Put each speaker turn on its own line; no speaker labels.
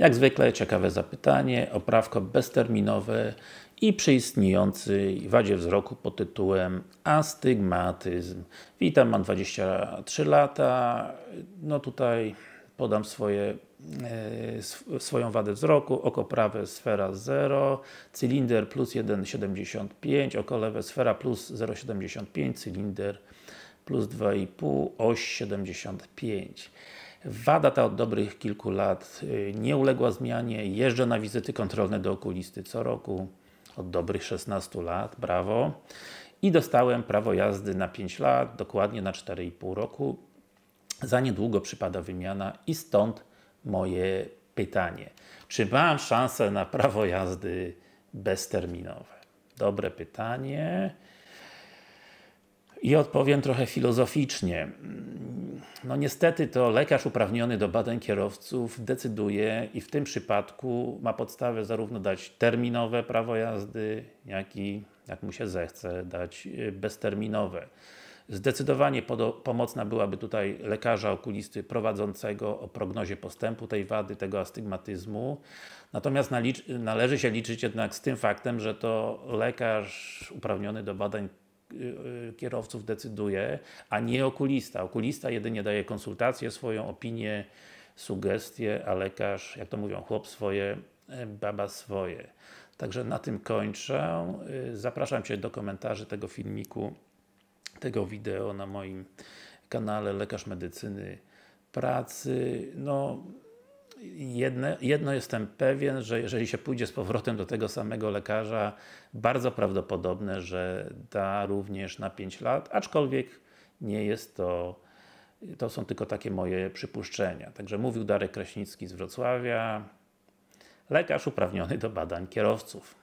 Jak zwykle ciekawe zapytanie, oprawko bezterminowe i przy istniejącej wadzie wzroku pod tytułem astygmatyzm. Witam, mam 23 lata. No tutaj podam swoje, e, swoją wadę wzroku, oko prawe sfera 0, cylinder plus 1,75, oko lewe sfera plus 0,75, cylinder plus 2,5, oś 75. Wada ta od dobrych kilku lat y, nie uległa zmianie. Jeżdżę na wizyty kontrolne do okulisty co roku, od dobrych 16 lat, brawo. I dostałem prawo jazdy na 5 lat, dokładnie na 4,5 roku. Za niedługo przypada wymiana i stąd moje pytanie. Czy mam szansę na prawo jazdy bezterminowe? Dobre pytanie. I odpowiem trochę filozoficznie no niestety to lekarz uprawniony do badań kierowców decyduje i w tym przypadku ma podstawę zarówno dać terminowe prawo jazdy, jak i, jak mu się zechce, dać y, bezterminowe. Zdecydowanie pomocna byłaby tutaj lekarza okulisty prowadzącego o prognozie postępu tej wady, tego astygmatyzmu. Natomiast należy się liczyć jednak z tym faktem, że to lekarz uprawniony do badań Y, y, kierowców decyduje, a nie okulista. Okulista jedynie daje konsultację, swoją opinię, sugestie, a lekarz, jak to mówią, chłop swoje, e, baba swoje. Także na tym kończę. Y, zapraszam Cię do komentarzy tego filmiku, tego wideo na moim kanale Lekarz Medycyny Pracy. No, jedne, jedno jestem pewien, że jeżeli się pójdzie z powrotem do tego samego lekarza, bardzo prawdopodobne, że da również na 5 lat, aczkolwiek nie jest to, to są tylko takie moje przypuszczenia. Także mówił Darek Kraśnicki z Wrocławia, lekarz uprawniony do badań kierowców.